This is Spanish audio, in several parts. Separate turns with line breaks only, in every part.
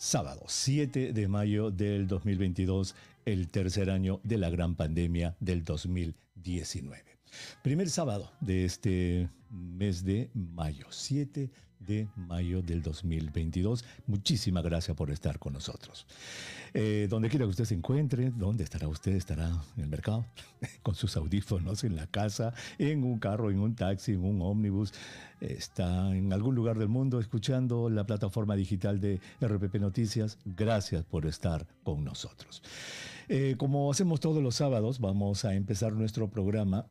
Sábado 7 de mayo del 2022, el tercer año de la gran pandemia del 2019. Primer sábado de este mes de mayo, 7 de mayo del 2022. Muchísimas gracias por estar con nosotros. Eh, donde quiera que usted se encuentre, ¿dónde estará usted? ¿Estará en el mercado? con sus audífonos, en la casa, en un carro, en un taxi, en un ómnibus. Está en algún lugar del mundo escuchando la plataforma digital de RPP Noticias. Gracias por estar con nosotros. Eh, como hacemos todos los sábados, vamos a empezar nuestro programa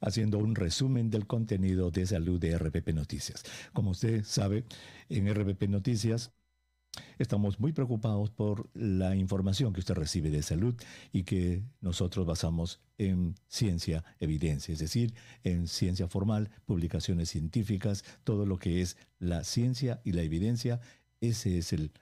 haciendo un resumen del contenido de salud de RPP Noticias. Como usted sabe, en RPP Noticias estamos muy preocupados por la información que usted recibe de salud y que nosotros basamos en ciencia evidencia, es decir, en ciencia formal, publicaciones científicas, todo lo que es la ciencia y la evidencia. Ese es el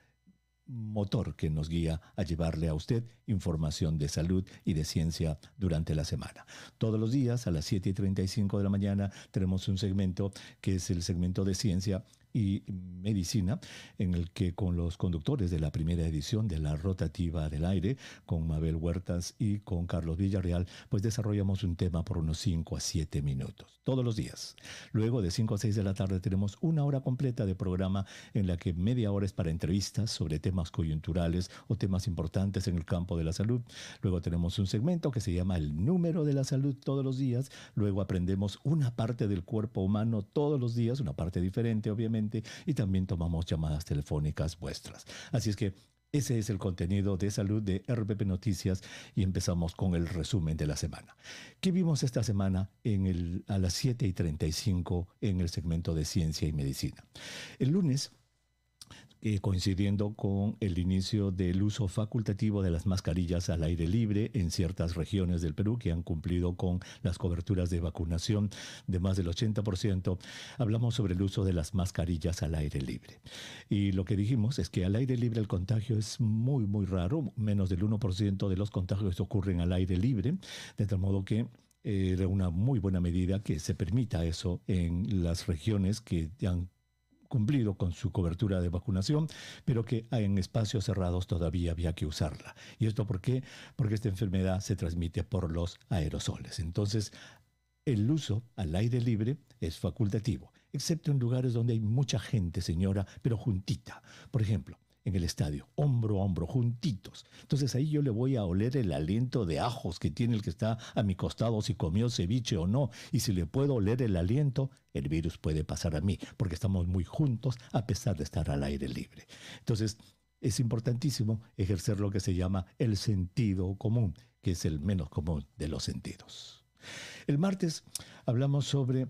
motor que nos guía a llevarle a usted información de salud y de ciencia durante la semana. Todos los días a las 7 y 35 de la mañana tenemos un segmento que es el segmento de ciencia y Medicina, en el que con los conductores de la primera edición de la Rotativa del Aire, con Mabel Huertas y con Carlos Villarreal, pues desarrollamos un tema por unos 5 a 7 minutos, todos los días. Luego de 5 a 6 de la tarde tenemos una hora completa de programa en la que media hora es para entrevistas sobre temas coyunturales o temas importantes en el campo de la salud. Luego tenemos un segmento que se llama el número de la salud todos los días. Luego aprendemos una parte del cuerpo humano todos los días, una parte diferente obviamente y también tomamos llamadas telefónicas vuestras. Así es que ese es el contenido de salud de RPP Noticias y empezamos con el resumen de la semana. ¿Qué vimos esta semana en el, a las 7 y 35 en el segmento de ciencia y medicina? El lunes coincidiendo con el inicio del uso facultativo de las mascarillas al aire libre en ciertas regiones del Perú que han cumplido con las coberturas de vacunación de más del 80%, hablamos sobre el uso de las mascarillas al aire libre. Y lo que dijimos es que al aire libre el contagio es muy, muy raro, menos del 1% de los contagios ocurren al aire libre, de tal modo que era eh, una muy buena medida que se permita eso en las regiones que han cumplido con su cobertura de vacunación, pero que en espacios cerrados todavía había que usarla. ¿Y esto por qué? Porque esta enfermedad se transmite por los aerosoles. Entonces, el uso al aire libre es facultativo, excepto en lugares donde hay mucha gente, señora, pero juntita. Por ejemplo, en el estadio, hombro a hombro, juntitos. Entonces ahí yo le voy a oler el aliento de ajos que tiene el que está a mi costado, si comió ceviche o no. Y si le puedo oler el aliento, el virus puede pasar a mí, porque estamos muy juntos a pesar de estar al aire libre. Entonces es importantísimo ejercer lo que se llama el sentido común, que es el menos común de los sentidos. El martes hablamos sobre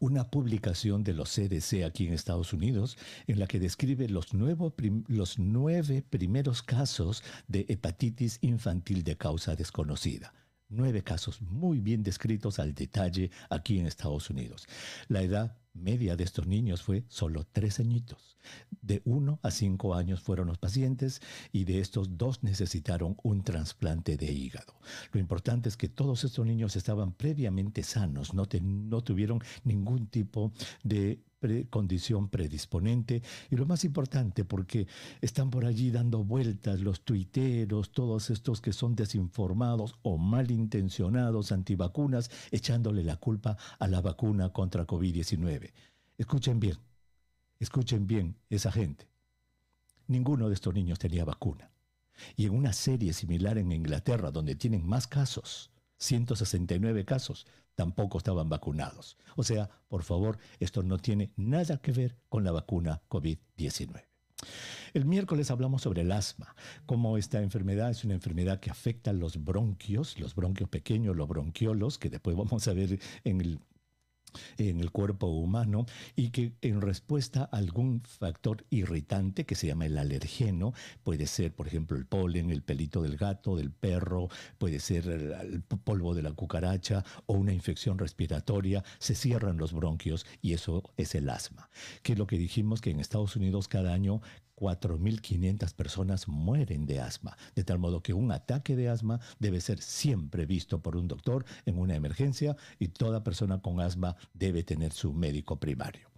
una publicación de los CDC aquí en Estados Unidos en la que describe los, los nueve primeros casos de hepatitis infantil de causa desconocida. Nueve casos muy bien descritos al detalle aquí en Estados Unidos. La edad media de estos niños fue solo tres añitos. De uno a cinco años fueron los pacientes y de estos dos necesitaron un trasplante de hígado. Lo importante es que todos estos niños estaban previamente sanos, no, no tuvieron ningún tipo de condición predisponente y lo más importante, porque están por allí dando vueltas los tuiteros, todos estos que son desinformados o malintencionados antivacunas, echándole la culpa a la vacuna contra COVID-19. Escuchen bien, escuchen bien esa gente. Ninguno de estos niños tenía vacuna. Y en una serie similar en Inglaterra, donde tienen más casos, 169 casos tampoco estaban vacunados. O sea, por favor, esto no tiene nada que ver con la vacuna COVID-19. El miércoles hablamos sobre el asma, cómo esta enfermedad es una enfermedad que afecta a los bronquios, los bronquios pequeños, los bronquiolos, que después vamos a ver en el en el cuerpo humano y que en respuesta a algún factor irritante que se llama el alergeno, puede ser por ejemplo el polen, el pelito del gato, del perro, puede ser el, polvo de la cucaracha o una infección respiratoria, se cierran los bronquios y eso es el asma, que es lo que dijimos que en Estados Unidos cada año 4.500 personas mueren de asma, de tal modo que un ataque de asma debe ser siempre visto por un doctor en una emergencia y toda persona con asma debe tener su médico primario.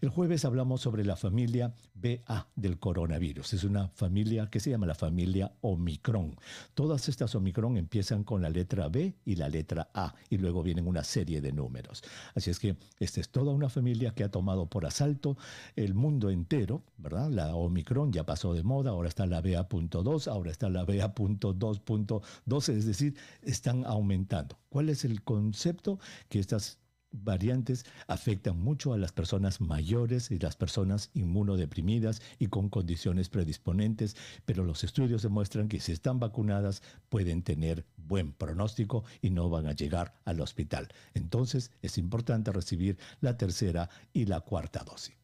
El jueves hablamos sobre la familia BA del coronavirus. Es una familia que se llama la familia Omicron. Todas estas Omicron empiezan con la letra B y la letra A y luego vienen una serie de números. Así es que esta es toda una familia que ha tomado por asalto el mundo entero, ¿verdad? La Omicron ya pasó de moda, ahora está la BA.2, ahora está la BA.2.2, es decir, están aumentando. ¿Cuál es el concepto? Que estas variantes afectan mucho a las personas mayores y las personas inmunodeprimidas y con condiciones predisponentes, pero los estudios demuestran que si están vacunadas pueden tener buen pronóstico y no van a llegar al hospital. Entonces es importante recibir la tercera y la cuarta dosis.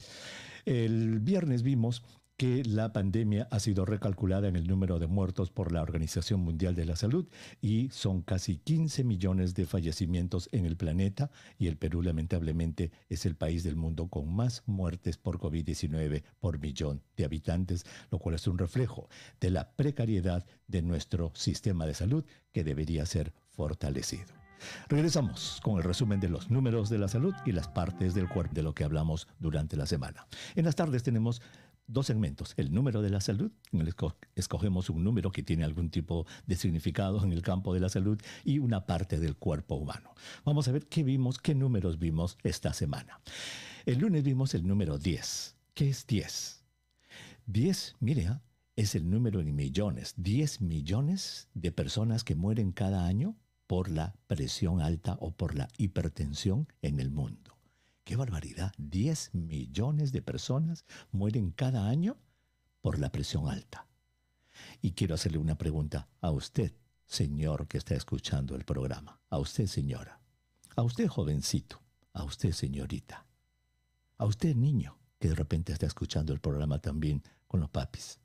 El viernes vimos que la pandemia ha sido recalculada en el número de muertos por la Organización Mundial de la Salud y son casi 15 millones de fallecimientos en el planeta y el Perú lamentablemente es el país del mundo con más muertes por COVID-19 por millón de habitantes, lo cual es un reflejo de la precariedad de nuestro sistema de salud que debería ser fortalecido. Regresamos con el resumen de los números de la salud y las partes del cuerpo de lo que hablamos durante la semana. En las tardes tenemos dos segmentos, el número de la salud, escogemos un número que tiene algún tipo de significado en el campo de la salud y una parte del cuerpo humano. Vamos a ver qué vimos, qué números vimos esta semana. El lunes vimos el número 10. ¿Qué es 10? 10, mire, ¿ah? es el número en millones, 10 millones de personas que mueren cada año por la presión alta o por la hipertensión en el mundo. ¡Qué barbaridad! 10 millones de personas mueren cada año por la presión alta. Y quiero hacerle una pregunta a usted, señor que está escuchando el programa, a usted, señora, a usted, jovencito, a usted, señorita, a usted, niño, que de repente está escuchando el programa también con los papis.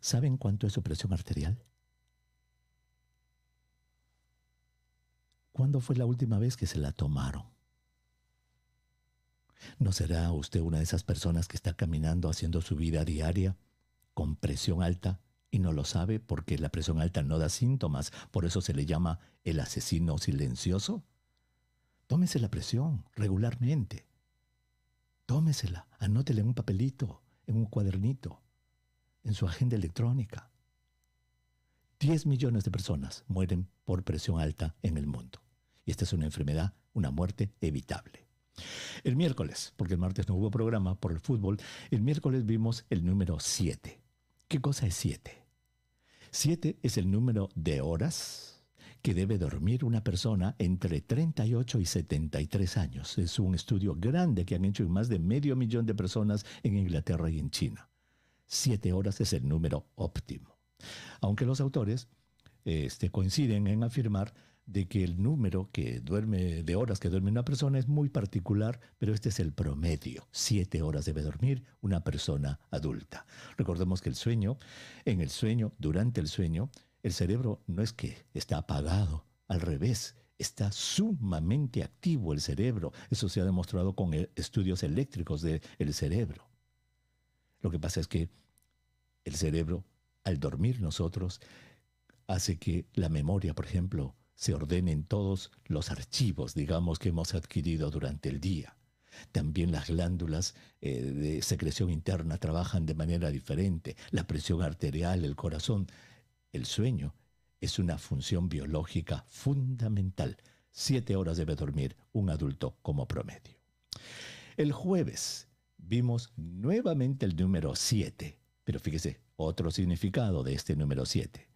¿Saben cuánto es su presión arterial? ¿Cuándo fue la última vez que se la tomaron? ¿No será usted una de esas personas que está caminando haciendo su vida diaria con presión alta y no lo sabe porque la presión alta no da síntomas? Por eso se le llama el asesino silencioso. Tómese la presión regularmente. Tómesela, anótela en un papelito, en un cuadernito, en su agenda electrónica. 10 millones de personas mueren por presión alta en el mundo. Y esta es una enfermedad, una muerte evitable. El miércoles, porque el martes no hubo programa por el fútbol, el miércoles vimos el número 7. ¿Qué cosa es 7? 7 es el número de horas que debe dormir una persona entre 38 y 73 años. Es un estudio grande que han hecho más de medio millón de personas en Inglaterra y en China. 7 horas es el número óptimo. Aunque los autores este, coinciden en afirmar de que el número que duerme, de horas que duerme una persona es muy particular, pero este es el promedio. Siete horas debe dormir una persona adulta. Recordemos que el sueño, en el sueño, durante el sueño, el cerebro no es que está apagado, al revés, está sumamente activo el cerebro. Eso se ha demostrado con eh, estudios eléctricos del cerebro. Lo que pasa es que el cerebro, al dormir nosotros, hace que la memoria, por ejemplo, se ordenen todos los archivos, digamos, que hemos adquirido durante el día. También las glándulas eh, de secreción interna trabajan de manera diferente, la presión arterial, el corazón. El sueño es una función biológica fundamental. Siete horas debe dormir un adulto como promedio. El jueves vimos nuevamente el número 7, pero fíjese, otro significado de este número 7.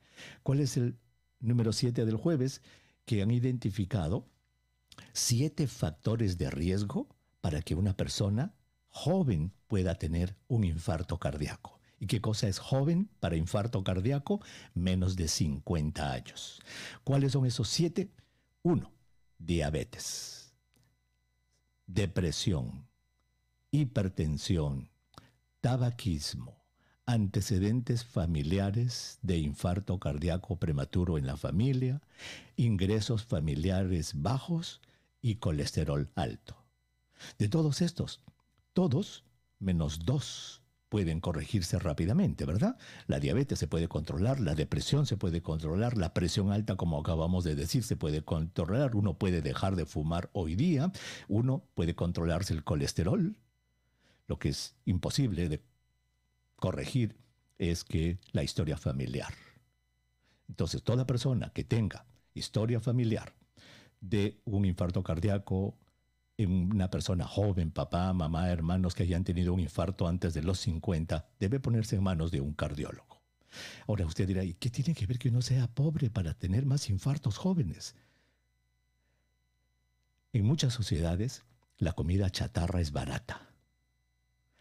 ¿Cuál es el número 7 del jueves, que han identificado siete factores de riesgo para que una persona joven pueda tener un infarto cardíaco. ¿Y qué cosa es joven para infarto cardíaco? Menos de 50 años. ¿Cuáles son esos siete? Uno, diabetes, depresión, hipertensión, tabaquismo, antecedentes familiares de infarto cardíaco prematuro en la familia, ingresos familiares bajos y colesterol alto. De todos estos, todos menos dos pueden corregirse rápidamente, ¿verdad? La diabetes se puede controlar, la depresión se puede controlar, la presión alta, como acabamos de decir, se puede controlar, uno puede dejar de fumar hoy día, uno puede controlarse el colesterol, lo que es imposible de corregir es que la historia familiar. Entonces, toda persona que tenga historia familiar de un infarto cardíaco, en una persona joven, papá, mamá, hermanos que hayan tenido un infarto antes de los 50, debe ponerse en manos de un cardiólogo. Ahora usted dirá, ¿y qué tiene que ver que uno sea pobre para tener más infartos jóvenes? En muchas sociedades, la comida chatarra es barata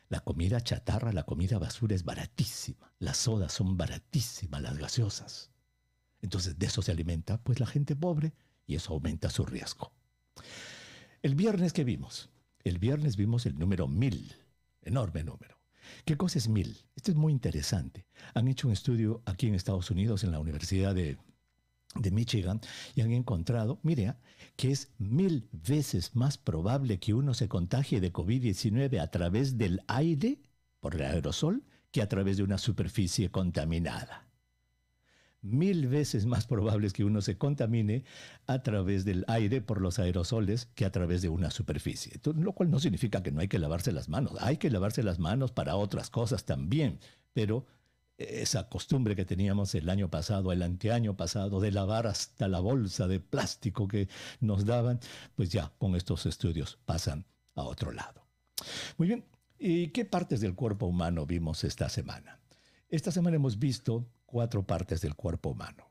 la comida chatarra, la comida basura es baratísima. Las sodas son baratísimas, las gaseosas. Entonces de eso se alimenta pues la gente pobre y eso aumenta su riesgo. El viernes que vimos, el viernes vimos el número mil. enorme número. ¿Qué cosa es mil? Esto es muy interesante. Han hecho un estudio aquí en Estados Unidos en la Universidad de de Michigan y han encontrado, mire, ¿eh? que es mil veces más probable que uno se contagie de COVID-19 a través del aire, por el aerosol, que a través de una superficie contaminada. Mil veces más probable que uno se contamine a través del aire por los aerosoles que a través de una superficie. lo cual no significa que no hay que lavarse las manos. Hay que lavarse las manos para otras cosas también, pero esa costumbre que teníamos el año pasado, el anteaño pasado, de lavar hasta la bolsa de plástico que nos daban, pues ya con estos estudios pasan a otro lado. Muy bien, ¿y qué partes del cuerpo humano vimos esta semana? Esta semana hemos visto cuatro partes del cuerpo humano.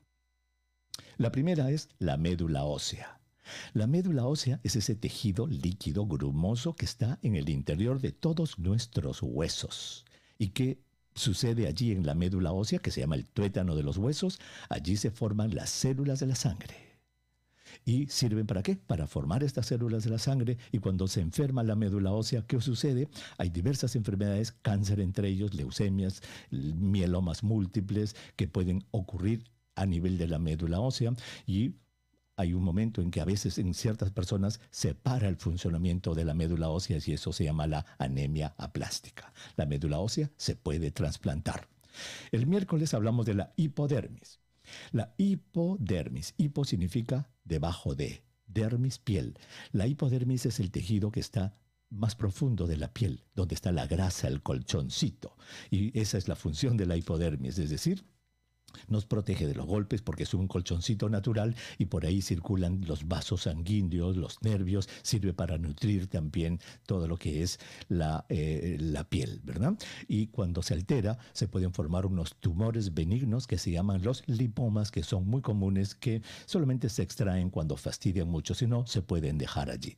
La primera es la médula ósea. La médula ósea es ese tejido líquido grumoso que está en el interior de todos nuestros huesos y que Sucede allí en la médula ósea, que se llama el tuétano de los huesos, allí se forman las células de la sangre. ¿Y sirven para qué? Para formar estas células de la sangre y cuando se enferma la médula ósea, ¿qué sucede? Hay diversas enfermedades, cáncer entre ellos, leucemias, mielomas múltiples que pueden ocurrir a nivel de la médula ósea y hay un momento en que a veces en ciertas personas se para el funcionamiento de la médula ósea y eso se llama la anemia aplástica. La médula ósea se puede trasplantar. El miércoles hablamos de la hipodermis. La hipodermis, hipo significa debajo de, dermis piel. La hipodermis es el tejido que está más profundo de la piel, donde está la grasa, el colchoncito. Y esa es la función de la hipodermis, es decir, nos protege de los golpes porque es un colchoncito natural y por ahí circulan los vasos sanguíneos, los nervios, sirve para nutrir también todo lo que es eh, la, piel, ¿verdad? Y cuando se altera se pueden formar unos tumores benignos que se llaman los lipomas, que son muy comunes, que solamente se extraen cuando fastidian mucho, si no, se pueden dejar allí.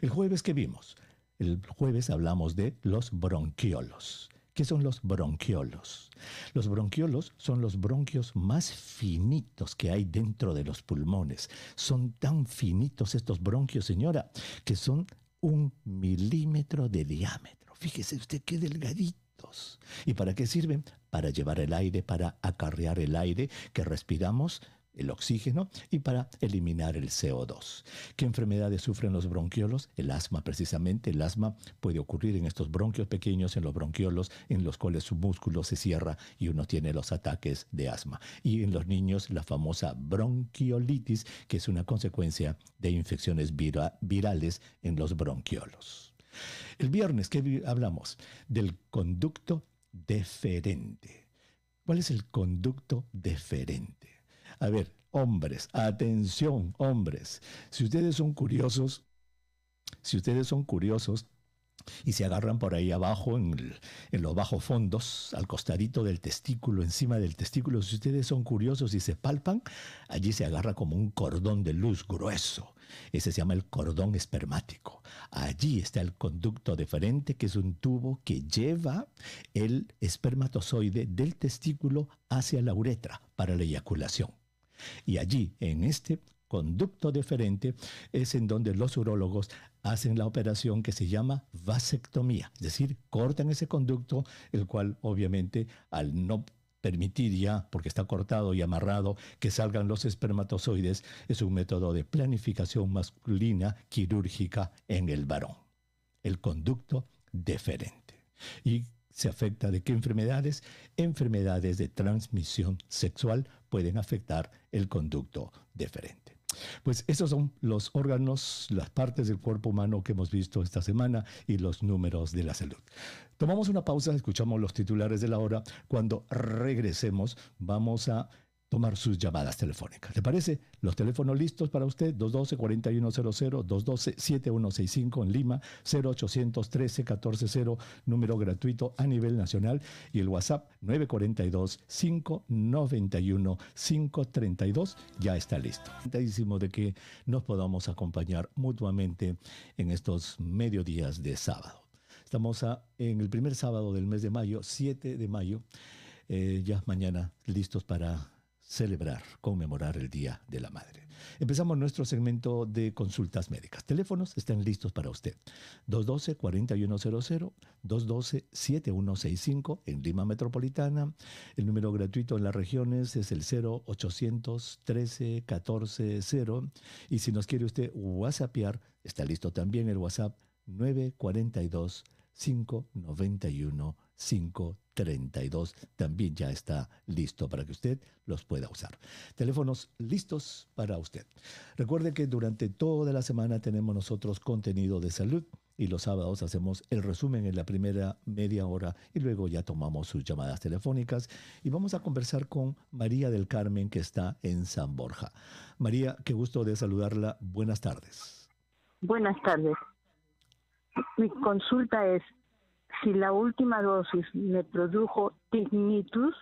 El jueves que vimos, el jueves hablamos de los bronquiolos. ¿Qué son los bronquiolos? Los bronquiolos son los bronquios más finitos que hay dentro de los pulmones. Son tan finitos estos bronquios, señora, que son un milímetro de diámetro. Fíjese usted qué delgaditos. ¿Y para qué sirven? Para llevar el aire, para acarrear el aire que respiramos el oxígeno y para eliminar el CO2. ¿Qué enfermedades sufren los bronquiolos? El asma, precisamente. El asma puede ocurrir en estos bronquios pequeños, en los bronquiolos, en los cuales su músculo se cierra y uno tiene los ataques de asma. Y en los niños, la famosa bronquiolitis, que es una consecuencia de infecciones virales en los bronquiolos. El viernes, ¿qué hablamos? Del conducto deferente. ¿Cuál es el conducto deferente? A ver, hombres, atención, hombres. Si ustedes son curiosos, si ustedes son curiosos, y se agarran por ahí abajo, en, los bajos fondos, al costadito del testículo, encima del testículo. Si ustedes son curiosos y se palpan, allí se agarra como un cordón de luz grueso. Ese se llama el cordón espermático. Allí está el conducto deferente, que es un tubo que lleva el espermatozoide del testículo hacia la uretra para la eyaculación. Y allí, en este conducto deferente, es en donde los urólogos hacen la operación que se llama vasectomía, es decir, cortan ese conducto, el cual obviamente al no permitir ya, porque está cortado y amarrado, que salgan los espermatozoides, es un método de planificación masculina quirúrgica en el varón, el conducto deferente. ¿Y se afecta de qué enfermedades? Enfermedades de transmisión sexual pueden afectar el conducto diferente. Pues esos son los órganos, las partes del cuerpo humano que hemos visto esta semana y los números de la salud. Tomamos una pausa, escuchamos los titulares de la hora. Cuando regresemos vamos a tomar sus llamadas telefónicas. ¿Le parece? Los teléfonos listos para usted, 212-4100, 212-7165 en Lima, 0800 13140 número gratuito a nivel nacional, y el WhatsApp 942-591-532, ya está listo. Encantadísimo de que nos podamos acompañar mutuamente en estos mediodías de sábado. Estamos a, en el primer sábado del mes de mayo, 7 de mayo, eh, ya mañana listos para celebrar, conmemorar el Día de la Madre. Empezamos nuestro segmento de consultas médicas. Teléfonos están listos para usted. 212-4100, 212-7165 en Lima Metropolitana. El número gratuito en las regiones es el 0800 13140 Y si nos quiere usted WhatsAppear, está listo también el WhatsApp 942 591 532. También ya está listo para que usted los pueda usar. Teléfonos listos para usted. Recuerde que durante toda la semana tenemos nosotros contenido de salud y los sábados hacemos el resumen en la primera media hora y luego ya tomamos sus llamadas telefónicas y vamos a conversar con María del Carmen que está en San Borja. María, qué gusto de saludarla. Buenas tardes.
Buenas tardes. Mi consulta es, si la última dosis me produjo tinnitus,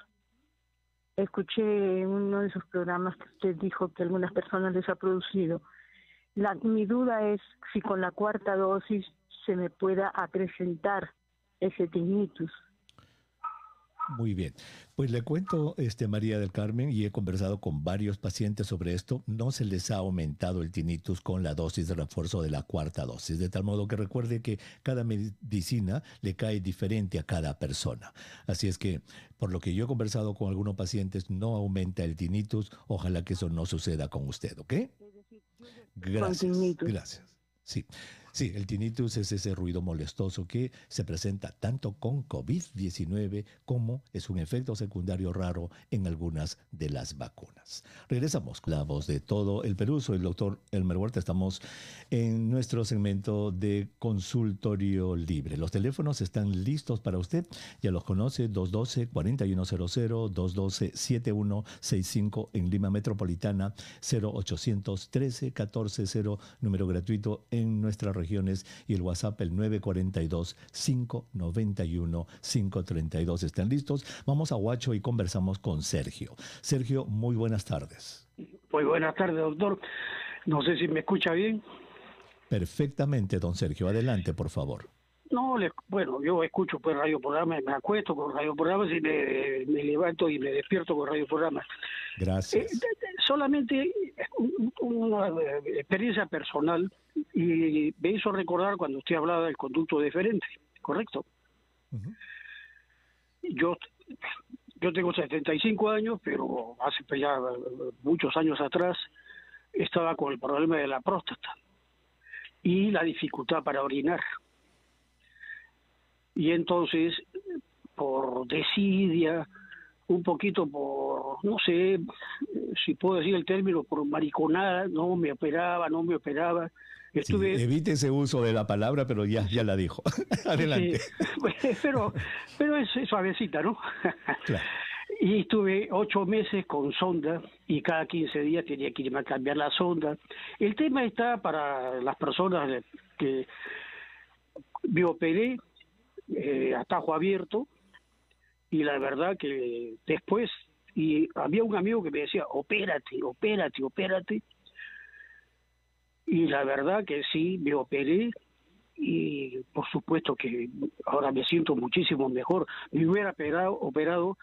escuché en uno de esos programas que usted dijo que algunas personas les ha producido. mi duda es si con la cuarta dosis se me pueda acrecentar ese tinnitus.
Muy bien. Pues le cuento, este, María del Carmen, y he conversado con varios pacientes sobre esto, no se les ha aumentado el tinnitus con la dosis de refuerzo de la cuarta dosis, de tal modo que recuerde que cada medicina le cae diferente a cada persona. Así es que, por lo que yo he conversado con algunos pacientes, no aumenta el tinnitus, ojalá que eso no suceda con usted, ¿ok? Gracias. Gracias. Sí. Sí, el tinnitus es ese ruido molestoso que se presenta tanto con COVID-19 como es un efecto secundario raro en algunas de las vacunas. Regresamos con la voz de todo el Perú. Soy el doctor Elmer Huerta. Estamos en nuestro segmento de consultorio libre. Los teléfonos están listos para usted. Ya los conoce 212-4100, 212-7165 en Lima Metropolitana, 0813-140, número gratuito en nuestra región y el WhatsApp el 942-591-532. ¿Están listos? Vamos a Huacho y conversamos con Sergio. Sergio, muy buenas tardes.
Muy buenas tardes, doctor. No sé si me escucha bien.
Perfectamente, don Sergio. Adelante, por
favor. No, bueno, yo escucho pues radio programa, me acuesto con radio programas y me, levanto y me despierto con radio programas. Gracias. Eh, solamente una eh, experiencia personal y me hizo recordar cuando usted hablaba del conducto deferente, ¿correcto? Yo yo tengo 75 años, pero hace pues ya eh, muchos años atrás estaba con el problema de la próstata y la dificultad para orinar. Y entonces, por desidia, un poquito por, no sé si puedo decir el término, por mariconada, no me operaba, no me operaba. evite
ese uso de la palabra, pero ya, ya la dijo. Adelante.
pero, pero es, suavecita, ¿no? Y estuve ocho meses con sonda y cada quince días tenía que irme a cambiar la sonda. El tema está para las personas que me operé eh, abierto, y la verdad que después, y había un amigo que me decía, opérate, opérate, opérate, y la verdad que sí, me operé, y por supuesto que ahora me siento muchísimo mejor. Me hubiera operado, operado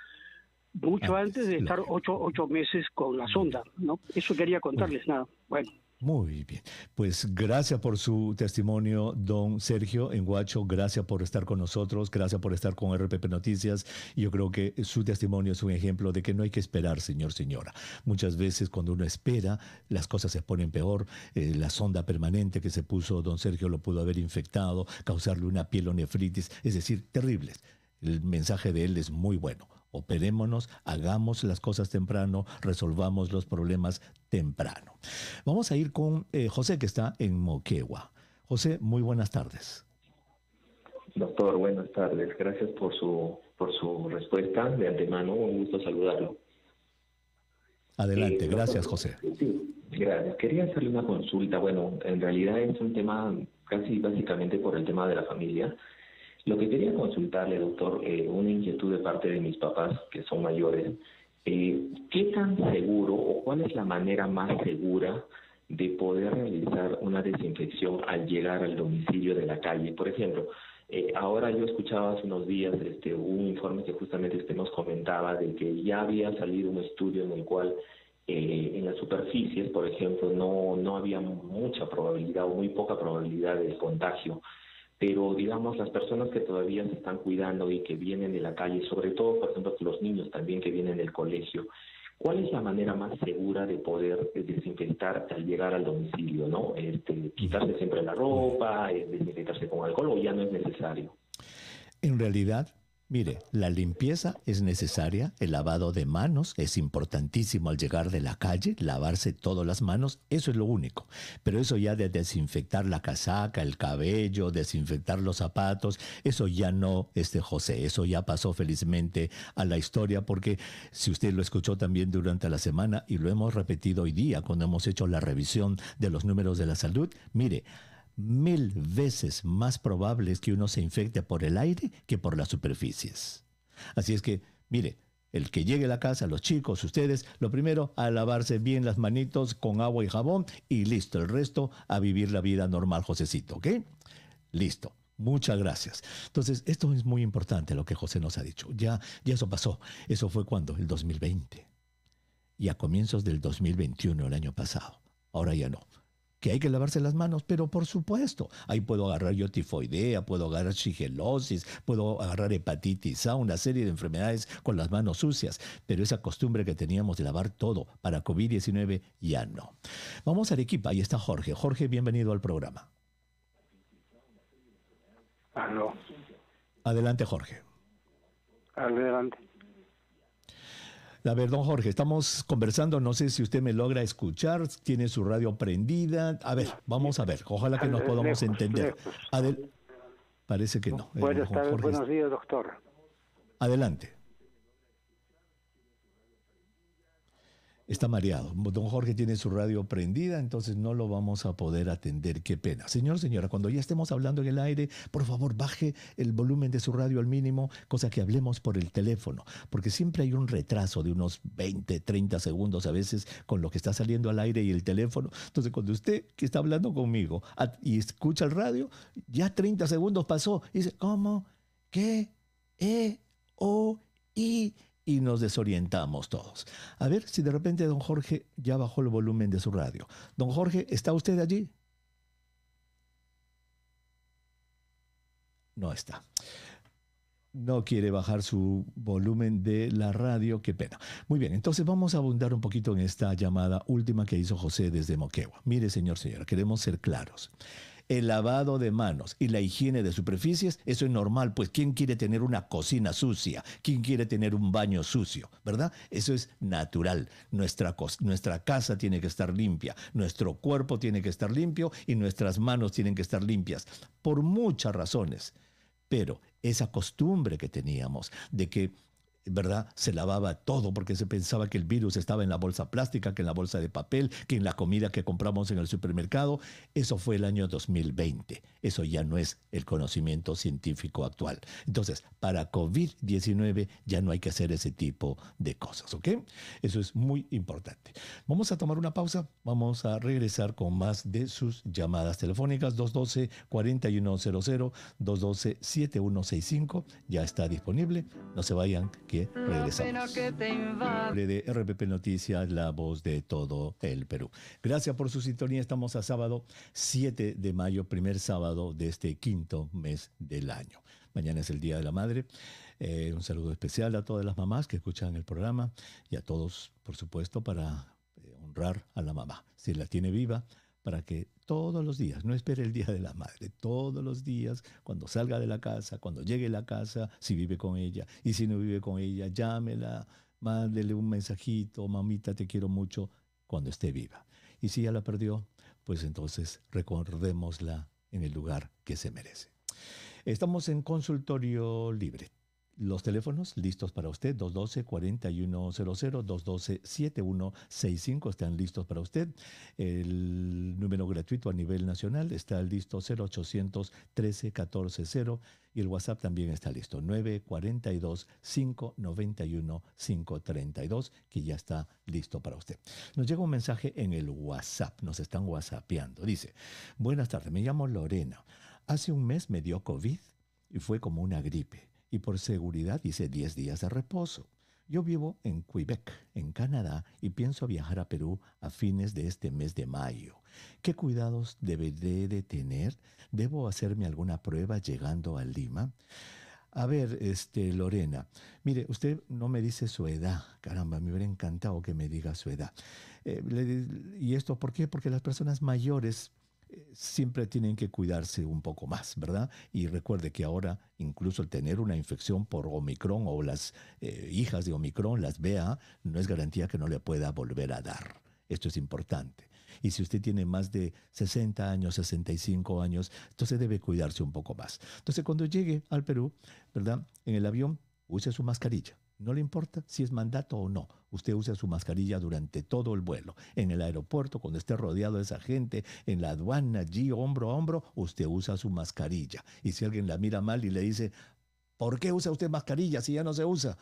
mucho ah, antes, de estar ocho, ocho meses con la sonda, ¿no? Eso quería contarles, nada. Bueno.
Muy bien. Pues gracias por su testimonio, don Sergio Enguacho. Gracias por estar con nosotros. Gracias por estar con RPP Noticias. Yo creo que su testimonio es un ejemplo de que no hay que esperar, señor, señora. Muchas veces cuando uno espera, las cosas se ponen peor. Eh, la sonda permanente que se puso don Sergio lo pudo haber infectado, causarle una pielonefritis. Es decir, terribles. El mensaje de él es muy bueno operémonos, hagamos las cosas temprano, resolvamos los problemas temprano. Vamos a ir con eh, José que está en Moquegua. José, muy buenas tardes.
Doctor, buenas tardes. Gracias por su, por su respuesta de antemano. Un gusto saludarlo. Adelante, gracias José. Sí, gracias. Quería hacerle una consulta. Bueno, en realidad es un tema casi básicamente por el tema de la familia. Lo que quería consultarle, doctor, eh, una inquietud de parte de mis papás, que son mayores, eh, ¿qué tan seguro o cuál es la manera más segura de poder realizar una desinfección al llegar al domicilio de la calle? Por ejemplo, eh, ahora yo escuchaba hace unos días este, un informe que justamente nos comentaba de que ya había salido un estudio en el cual en las superficies, por ejemplo, no, no había mucha probabilidad o muy poca probabilidad de contagio pero digamos las personas que todavía se están cuidando y que vienen de la calle, sobre todo por ejemplo los niños también que vienen del colegio, ¿cuál es la manera más segura de poder eh, desinfectar al llegar al domicilio, no? Este, quitarse siempre la ropa, eh, desinfectarse con alcohol o ya no es necesario.
En realidad, Mire, la limpieza es necesaria, el lavado de manos es importantísimo al llegar de la calle, lavarse todas las manos, eso es lo único. Pero eso ya de desinfectar la casaca, el cabello, desinfectar los zapatos, eso ya no, este José, eso ya pasó felizmente a la historia porque si usted lo escuchó también durante la semana y lo hemos repetido hoy día cuando hemos hecho la revisión de los números de la salud, mire, mil veces más probable es que uno se infecte por el aire que por las superficies. Así es que, mire, el que llegue a la casa, los chicos, ustedes, lo primero, a lavarse bien las manitos con agua y jabón y listo, el resto a vivir la vida normal, Josecito, ¿ok? Listo. Muchas gracias. Entonces, esto es muy importante lo que José nos ha dicho. Ya, ya eso pasó. Eso fue cuando, el 2020. Y a comienzos del 2021, el año pasado. Ahora ya no que hay que lavarse las manos, pero por supuesto, ahí puedo agarrar yo tifoidea, puedo agarrar shigelosis, puedo agarrar hepatitis A, una serie de enfermedades con las manos sucias, pero esa costumbre que teníamos de lavar todo para COVID-19 ya no. Vamos a Arequipa, ahí está Jorge. Jorge, bienvenido al programa. Aló. Adelante, Jorge.
Adelante.
A ver, don Jorge, estamos conversando, no sé si usted me logra escuchar, tiene su radio prendida. A ver, vamos a ver, ojalá que nos eh, podamos entender. Parece que no. Eh, buenos
días, doctor.
Adelante. está mareado. Don Jorge tiene su radio prendida, entonces no lo vamos a poder atender. Qué pena. Señor, señora, cuando ya estemos hablando en el aire, por favor baje el volumen de su radio al mínimo, cosa que hablemos por el teléfono, porque siempre hay un retraso de unos 20, 30 segundos a veces con lo que está saliendo al aire y el teléfono. Entonces, cuando usted que está hablando conmigo y escucha el radio, ya 30 segundos pasó. dice, ¿cómo? ¿Qué? ¿E? ¿O? ¿Y? y nos desorientamos todos. A ver si de repente don Jorge ya bajó el volumen de su radio. Don Jorge, ¿está usted allí? No está. No quiere bajar su volumen de la radio, qué pena. Muy bien, entonces vamos a abundar un poquito en esta llamada última que hizo José desde Moquegua. Mire, señor, señora, queremos ser claros el lavado de manos y la higiene de superficies, eso es normal, pues ¿quién quiere tener una cocina sucia? ¿Quién quiere tener un baño sucio? ¿Verdad? Eso es natural. Nuestra, nuestra casa tiene que estar limpia, nuestro cuerpo tiene que estar limpio y nuestras manos tienen que estar limpias, por muchas razones. Pero esa costumbre que teníamos de que ¿verdad? Se lavaba todo porque se pensaba que el virus estaba en la bolsa plástica, que en la bolsa de papel, que en la comida que compramos en el supermercado. Eso fue el año 2020. Eso ya no es el conocimiento científico actual. Entonces, para COVID-19 ya no hay que hacer ese tipo de cosas, ¿ok? Eso es muy importante. Vamos a tomar una pausa. Vamos a regresar con más de sus llamadas telefónicas 212-4100, 212-7165. Ya está disponible. No se vayan. Regresamos.
De
RPP Noticias, la voz de todo el Perú. Gracias por su sintonía. Estamos a sábado 7 de mayo, primer sábado de este quinto mes del año. Mañana es el Día de la Madre. Eh, un saludo especial a todas las mamás que escuchan el programa y a todos, por supuesto, para eh, honrar a la mamá. Si la tiene viva, para que todos los días, no espere el Día de la Madre, todos los días, cuando salga de la casa, cuando llegue a la casa, si vive con ella, y si no vive con ella, llámela, mándele un mensajito, mamita, te quiero mucho, cuando esté viva. Y si ya la perdió, pues entonces recordémosla en el lugar que se merece. Estamos en consultorio libre. Los teléfonos listos para usted, 212-4100, 212-7165 están listos para usted. El número gratuito a nivel nacional está listo 0800 13140 y el WhatsApp también está listo 942 591 532 que ya está listo para usted. Nos llega un mensaje en el WhatsApp, nos están whatsappeando. Dice, buenas tardes, me llamo Lorena. Hace un mes me dio COVID y fue como una gripe y por seguridad hice 10 días de reposo. Yo vivo en Quebec, en Canadá, y pienso viajar a Perú a fines de este mes de mayo. ¿Qué cuidados deberé de tener? ¿Debo hacerme alguna prueba llegando a Lima? A ver, este, Lorena, mire, usted no me dice su edad. Caramba, me hubiera encantado que me diga su edad. Eh, ¿Y esto por qué? Porque las personas mayores eh, siempre tienen que cuidarse un poco más, ¿verdad? Y recuerde que ahora incluso tener una infección por Omicron o las eh, hijas de Omicron, las vea no es garantía que no le pueda volver a dar. Esto es importante. Y si usted tiene más de 60 años, 65 años, entonces debe cuidarse un poco más. Entonces cuando llegue al Perú, ¿verdad? En el avión, use su mascarilla no le importa si es mandato o no. Usted usa su mascarilla durante todo el vuelo. En el aeropuerto, cuando esté rodeado de esa gente, en la aduana, allí, hombro a hombro, usted usa su mascarilla. Y si alguien la mira mal y le dice, ¿por qué usa usted mascarilla si ya no se usa?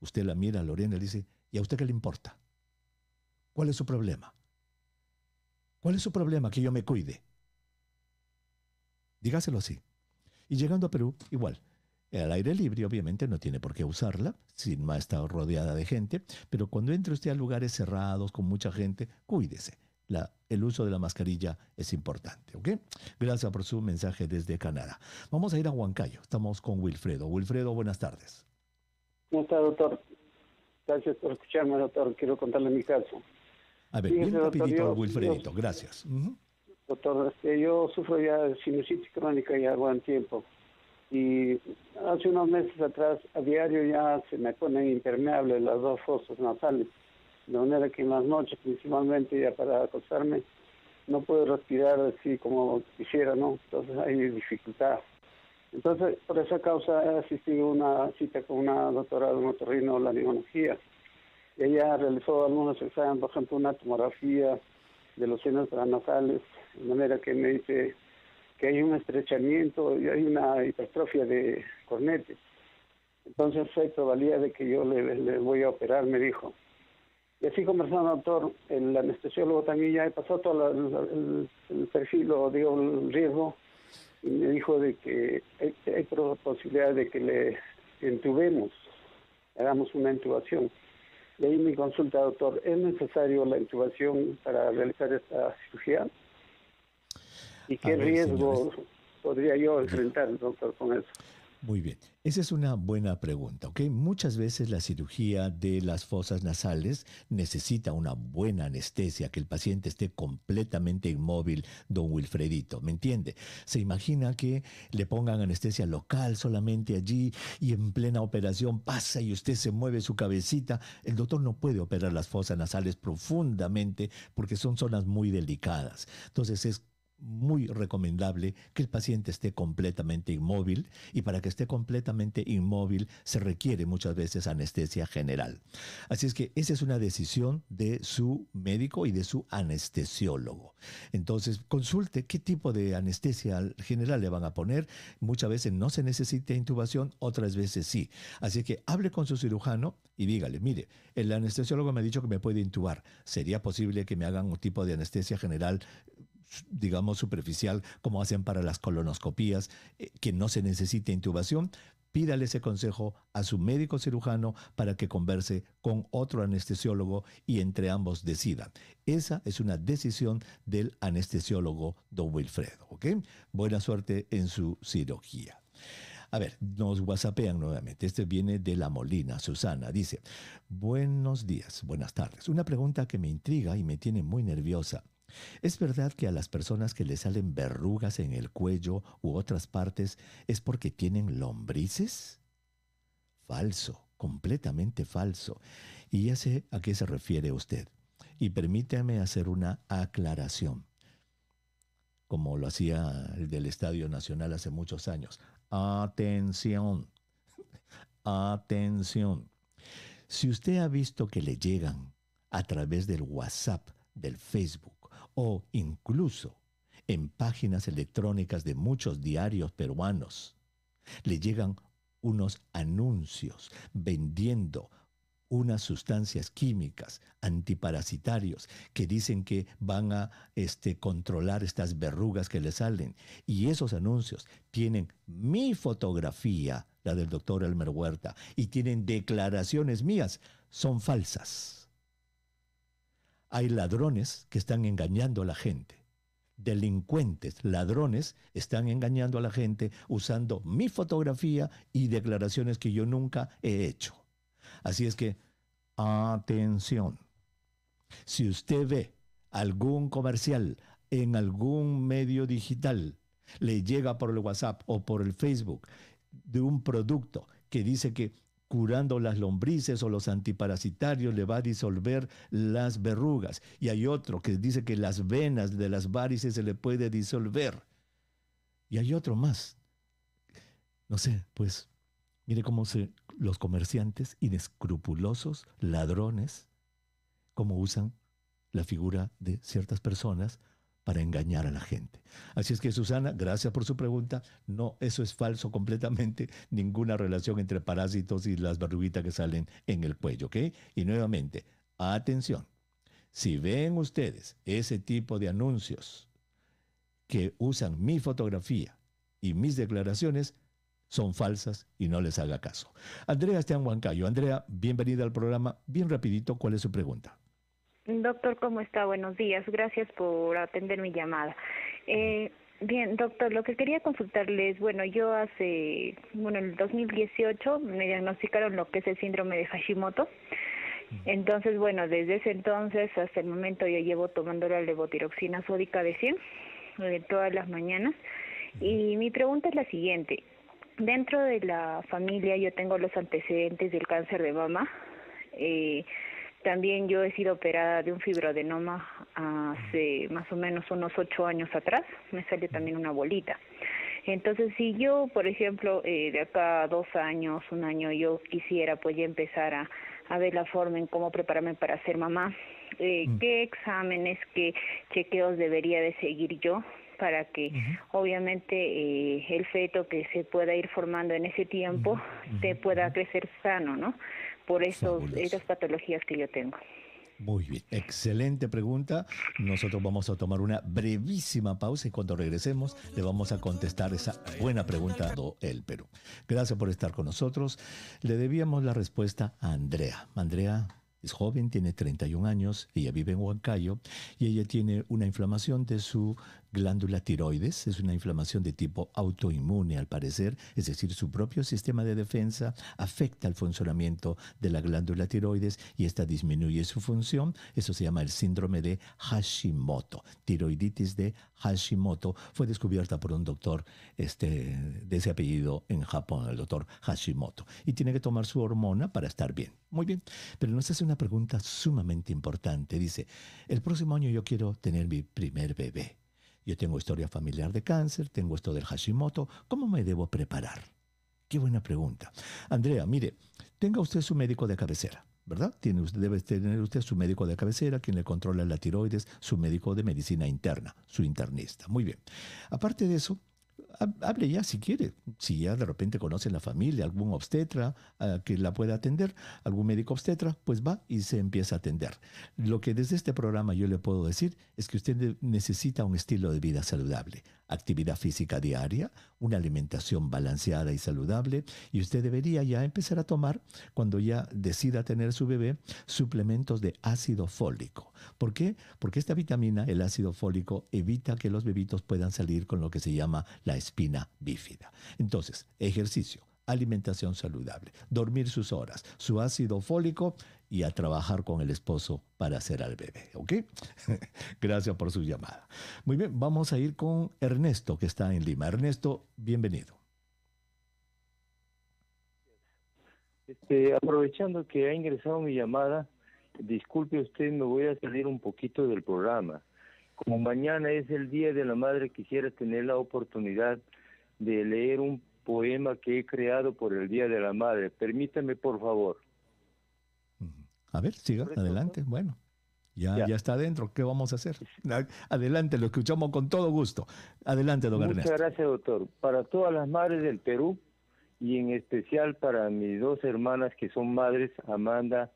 Usted la mira, Lorena, y le dice, ¿y a usted qué le importa? ¿Cuál es su problema? ¿Cuál es su problema que yo me cuide? Dígaselo así. Y llegando a Perú, igual al aire libre, obviamente no tiene por qué usarla, sin más estado rodeada de gente, pero cuando entre usted a lugares cerrados con mucha gente, cuídese. La, el uso de la mascarilla es importante, ¿ok? Gracias por su mensaje desde Canadá. Vamos a ir a Huancayo, estamos con Wilfredo. Wilfredo, buenas tardes.
¿Cómo está doctor.
Gracias por escucharme, doctor. Quiero contarle mi caso. A ver, bien a Wilfredito, gracias. Doctor, este, yo sufro ya de sinusitis crónica ya buen tiempo y hace unos meses atrás a diario ya se me ponen impermeables las dos fosas nasales, de manera que en las noches principalmente ya para acostarme no puedo respirar así como quisiera, ¿no? Entonces hay dificultad. Entonces, por esa causa he asistido a una cita con una doctora de un la y Ella realizó algunos exámenes, por ejemplo, una tomografía de los senos paranasales, de manera que me dice que hay un estrechamiento y hay una hipertrofia de cornetes. Entonces hay probabilidad de que yo le, voy a operar, me dijo. Y así conversando, doctor, el anestesiólogo también ya pasó todo el, perfil o dio el riesgo y me dijo de que hay, posibilidad de que le entubemos, hagamos una intubación. De ahí mi consulta, doctor, ¿es necesario la intubación para realizar esta cirugía? ¿Y qué riesgo podría yo enfrentar, doctor, con eso?
Muy bien, esa es una buena pregunta, ¿ok? Muchas veces la cirugía de las fosas nasales necesita una buena anestesia, que el paciente esté completamente inmóvil, don Wilfredito, ¿me entiende? Se imagina que le pongan anestesia local solamente allí y en plena operación pasa y usted se mueve su cabecita. El doctor no puede operar las fosas nasales profundamente porque son zonas muy delicadas. Entonces es muy recomendable que el paciente esté completamente inmóvil y para que esté completamente inmóvil se requiere muchas veces anestesia general. Así es que esa es una decisión de su médico y de su anestesiólogo. Entonces, consulte qué tipo de anestesia general le van a poner. Muchas veces no se necesita intubación, otras veces sí. Así que hable con su cirujano y dígale, mire, el anestesiólogo me ha dicho que me puede intubar. ¿Sería posible que me hagan un tipo de anestesia general digamos, superficial, como hacen para las colonoscopías, eh, que no se necesita intubación, pídale ese consejo a su médico cirujano para que converse con otro anestesiólogo y entre ambos decida. Esa es una decisión del anestesiólogo don Wilfredo. ¿ok? Buena suerte en su cirugía. A ver, nos whatsappean nuevamente. Este viene de La Molina, Susana. Dice, buenos días, buenas tardes. Una pregunta que me intriga y me tiene muy nerviosa. Es verdad que a las personas que le salen verrugas en el cuello u otras partes es porque tienen lombrices? Falso, completamente falso. Y ya sé a qué se refiere usted. Y permítame hacer una aclaración, como lo hacía el del Estadio Nacional hace muchos años. Atención, atención. Si usted ha visto que le llegan a través del WhatsApp, del Facebook, o incluso en páginas electrónicas de muchos diarios peruanos. Le llegan unos anuncios vendiendo unas sustancias químicas antiparasitarios que dicen que van a este, controlar estas verrugas que le salen. Y esos anuncios tienen mi fotografía, la del doctor Elmer Huerta, y tienen declaraciones mías, son falsas hay ladrones que están engañando a la gente. Delincuentes, ladrones, están engañando a la gente usando mi fotografía y declaraciones que yo nunca he hecho. Así es que, atención. Si usted ve algún comercial en algún medio digital, le llega por el WhatsApp o por el Facebook de un producto que dice que curando las lombrices o los antiparasitarios le va a disolver las verrugas. Y hay otro que dice que las venas de las varices se le puede disolver. Y hay otro más. No sé, pues mire cómo los comerciantes inescrupulosos, ladrones, cómo usan la figura de ciertas personas para engañar a la gente. Así es que Susana, gracias por su pregunta. No, eso es falso completamente. Ninguna relación entre parásitos y las verruguitas que salen en el cuello, ¿ok? Y nuevamente, atención. Si ven ustedes ese tipo de anuncios que usan mi fotografía y mis declaraciones, son falsas y no les haga caso. Andrea Esteban Huancayo. Andrea, bienvenida al programa. Bien rapidito, ¿cuál es su pregunta?
Doctor, ¿cómo está? Buenos días. Gracias por atender mi llamada. Eh, bien, doctor, lo que quería consultarles, bueno, yo hace, bueno, en el 2018 me diagnosticaron lo que es el síndrome de Hashimoto. Entonces, bueno, desde ese entonces hasta el momento yo llevo tomando la levotiroxina sódica de 100 eh, todas las mañanas. Y mi pregunta es la siguiente. Dentro de la familia yo tengo los antecedentes del cáncer de mama. Eh, también yo he sido operada de un fibroadenoma hace más o menos unos ocho años atrás. Me salió también una bolita. Entonces, si yo, por ejemplo, eh, de acá dos años, un año, yo quisiera pues ya empezar a, a ver la forma en cómo prepararme para ser mamá, eh, mm. ¿qué exámenes, qué chequeos debería de seguir yo para que obviamente eh, el feto que se pueda ir formando en ese tiempo se pueda crecer sano, ¿no? por esas patologías que yo tengo.
Muy bien, excelente pregunta. Nosotros vamos a tomar una brevísima pausa y cuando regresemos le vamos a contestar esa buena pregunta a el Perú. Gracias por estar con nosotros. Le debíamos la respuesta a Andrea. Andrea es joven, tiene 31 años, ella vive en Huancayo y ella tiene una inflamación de su glándula tiroides, es una inflamación de tipo autoinmune al parecer, es decir, su propio sistema de defensa afecta el funcionamiento de la glándula tiroides y esta disminuye su función, eso se llama el síndrome de Hashimoto, tiroiditis de Hashimoto, fue descubierta por un doctor este, de ese apellido en Japón, el doctor Hashimoto, y tiene que tomar su hormona para estar bien. Muy bien, pero nos hace una pregunta sumamente importante, dice, el próximo año yo quiero tener mi primer bebé. Yo tengo historia familiar de cáncer, tengo esto del Hashimoto. ¿Cómo me debo preparar? Qué buena pregunta. Andrea, mire, tenga usted su médico de cabecera. ¿verdad? Tiene usted, debe tener usted su médico de cabecera, quien le controla la tiroides, su médico de medicina interna, su internista. Muy bien. Aparte de eso, hable ya si quiere. Si ya de repente conoce en la familia algún obstetra ah, que la pueda atender, algún médico obstetra, pues va y se empieza a atender. Lo que desde este programa yo le puedo decir es que usted necesita un estilo de vida saludable, actividad física diaria, una alimentación balanceada y saludable, y usted debería ya empezar a tomar, cuando ya decida tener su bebé, suplementos de ácido fólico. ¿Por qué? Porque esta vitamina, el ácido fólico, evita que los bebitos puedan salir con lo que se llama la espina bífida. Entonces, ejercicio, alimentación saludable, dormir sus horas, su ácido fólico y a trabajar con el esposo para hacer al bebé. ¿Ok? Gracias por su llamada. Muy bien, vamos a ir con Ernesto que está en Lima. Ernesto, bienvenido.
Este, aprovechando que ha ingresado mi llamada, disculpe usted, me voy a salir un poquito del programa. Como mañana es el Día de la Madre, quisiera tener la oportunidad de leer un poema que he creado por el Día de la Madre. Permítame, por favor.
A ver, siga, adelante. Bueno, ya, ya, está adentro. ¿Qué vamos a hacer? Adelante, lo escuchamos con todo gusto. Adelante, don Muchas
gracias, doctor. Para todas las madres del Perú y en especial para mis dos hermanas que son madres, Amanda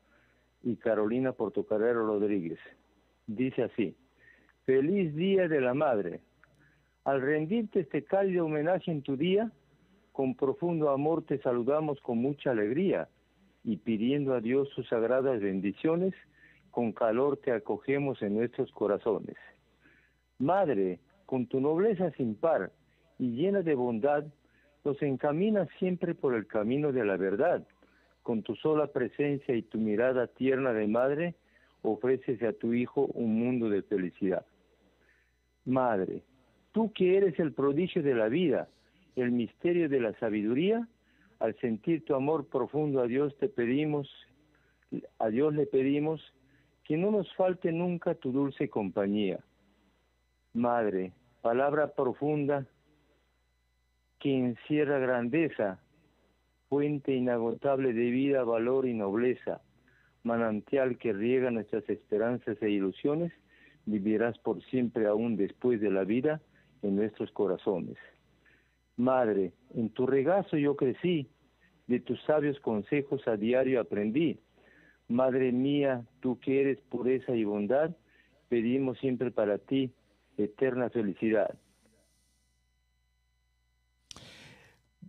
y Carolina Portocarrero Rodríguez. Dice así. Feliz Día de la Madre. Al rendirte este cálido homenaje en tu día, con profundo amor te saludamos con mucha alegría y pidiendo a Dios sus sagradas bendiciones, con calor te acogemos en nuestros corazones. Madre, con tu nobleza sin par y llena de bondad, nos encaminas siempre por el camino de la verdad. Con tu sola presencia y tu mirada tierna de madre, ofreces a tu hijo un mundo de felicidad. Madre, tú que eres el prodigio de la vida, el misterio de la sabiduría, al sentir tu amor profundo a Dios te pedimos, a Dios le pedimos que no nos falte nunca tu dulce compañía. Madre, palabra profunda que encierra grandeza, fuente inagotable de vida, valor y nobleza, manantial que riega nuestras esperanzas e ilusiones, vivirás por siempre aún después de la vida en nuestros corazones. Madre, en tu regazo yo crecí, de tus sabios consejos a diario aprendí. Madre mía, tú que eres pureza y bondad, pedimos siempre para ti eterna felicidad.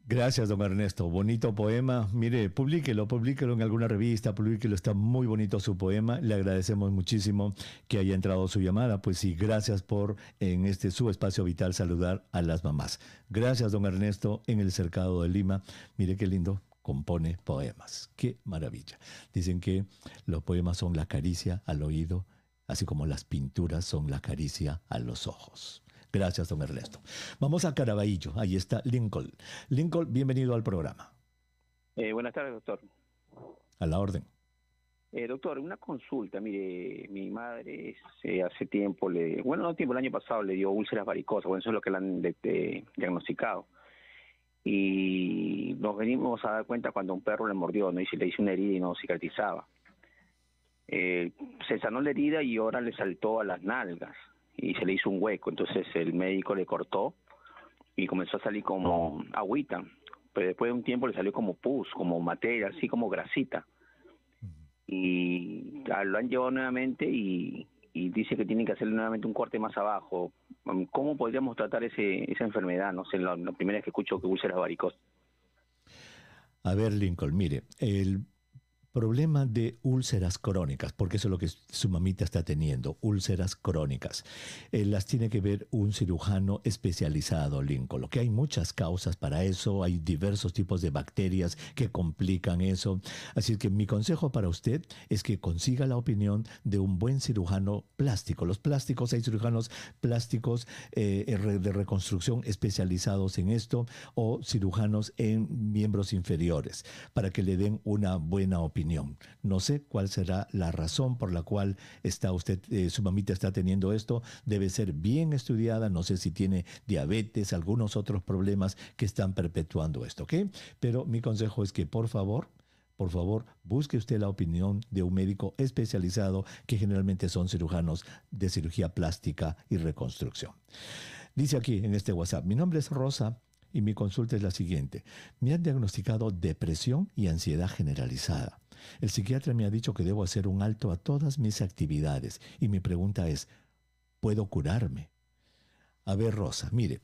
Gracias, don Ernesto. Bonito poema. Mire, publíquelo, publíquelo en alguna revista, publíquelo. Está muy bonito su poema. Le agradecemos muchísimo que haya entrado su llamada. Pues sí, gracias por en este su espacio vital saludar a las mamás. Gracias, don Ernesto, en el cercado de Lima. Mire qué lindo, compone poemas. Qué maravilla. Dicen que los poemas son la caricia al oído, así como las pinturas son la caricia a los ojos. Gracias, don Ernesto. Vamos a Caraballo. Ahí está Lincoln. Lincoln,
bienvenido al programa. Eh, buenas tardes, doctor. A la orden. Eh, doctor, una consulta. Mire, mi madre hace tiempo, le, bueno, no tiempo, el año pasado le dio úlceras varicosas, bueno, eso es lo que le han diagnosticado. Y nos venimos a dar cuenta cuando un perro le mordió, ¿no? Y le hizo una herida y no cicatrizaba. Eh, se sanó la herida y ahora le saltó a las nalgas y se le hizo un hueco. Entonces el médico le cortó y comenzó a salir como agüita. Pero después de un tiempo le salió como pus, como materia, así como grasita. Y lo han llevado nuevamente y, dice que tienen que hacerle nuevamente un corte más abajo. ¿Cómo podríamos tratar ese, esa enfermedad? No sé, la, primera vez que escucho que úlceras varicos
A ver, Lincoln, mire, el problema de úlceras crónicas, porque eso es lo que su mamita está teniendo, úlceras crónicas. Eh, las tiene que ver un cirujano especializado, Lincoln. Lo que hay muchas causas para eso, hay diversos tipos de bacterias que complican eso. Así que mi consejo para usted es que consiga la opinión de un buen cirujano plástico. Los plásticos, hay cirujanos plásticos eh, eh, de reconstrucción especializados en esto o cirujanos en miembros inferiores, para que le den una buena opinión no sé cuál será la razón por la cual está usted, eh, su mamita está teniendo esto. Debe ser bien estudiada. No sé si tiene diabetes, algunos otros problemas que están perpetuando esto, Pero mi consejo es que por favor, por favor, busque usted la opinión de un médico especializado, que generalmente son cirujanos de cirugía plástica y reconstrucción. Dice aquí en este WhatsApp, mi nombre es Rosa, y mi consulta es la siguiente. Me han diagnosticado depresión y ansiedad generalizada. El psiquiatra me ha dicho que debo hacer un alto a todas mis actividades y mi pregunta es, ¿puedo curarme? A ver, Rosa, mire,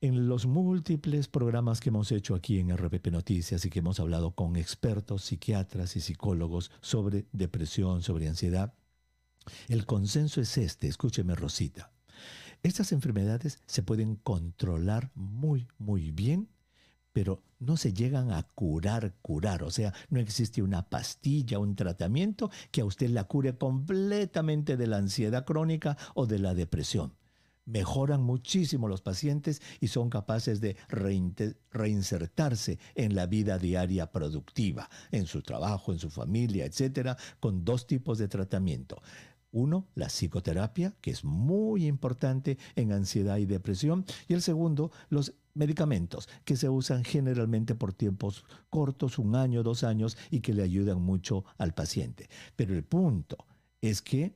en los múltiples programas que hemos hecho aquí en RPP Noticias y que hemos hablado con expertos, psiquiatras y psicólogos sobre depresión, sobre ansiedad, el consenso es este, escúcheme Rosita. Estas enfermedades se pueden controlar muy, muy bien, pero no se llegan a curar, curar. O sea, no existe una pastilla, un tratamiento que a usted la cure completamente de la ansiedad crónica o de la depresión. Mejoran muchísimo los pacientes y son capaces de reinsertarse en la vida diaria productiva, en su trabajo, en su familia, etcétera, con dos tipos de tratamiento. Uno, la psicoterapia, que es muy importante en ansiedad y depresión. Y el segundo, los medicamentos que se usan generalmente por tiempos cortos, un año, dos años, y que le ayudan mucho al paciente. Pero el punto es que,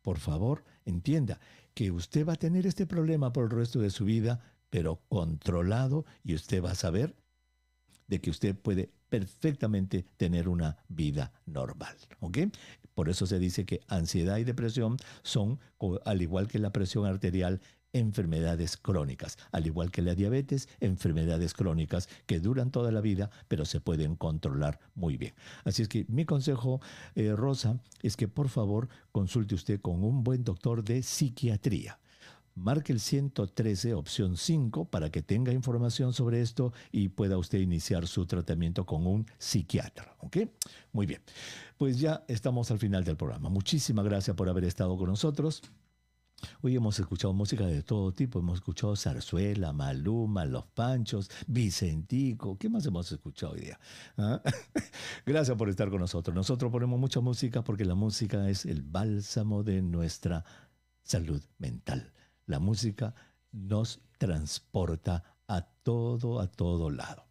por favor, entienda que usted va a tener este problema por el resto de su vida, pero controlado, y usted va a saber de que usted puede perfectamente tener una vida normal. ¿ok? Por eso se dice que ansiedad y depresión son, al igual que la presión arterial, enfermedades crónicas, al igual que la diabetes, enfermedades crónicas que duran toda la vida, pero se pueden controlar muy bien. Así es que mi consejo, eh, Rosa, es que por favor consulte usted con un buen doctor de psiquiatría marque el 113, opción 5, para que tenga información sobre esto y pueda usted iniciar su tratamiento con un psiquiatra. Muy bien. Pues ya estamos al final del programa. Muchísimas gracias por haber estado con nosotros. Hoy hemos escuchado música de todo tipo, hemos escuchado zarzuela, maluma, los panchos, Vicentico, ¿qué más hemos escuchado hoy día? ¿Ah? Gracias por estar con nosotros. Nosotros ponemos mucha música porque la música es el bálsamo de nuestra salud mental. La música nos transporta a todo, a todo lado.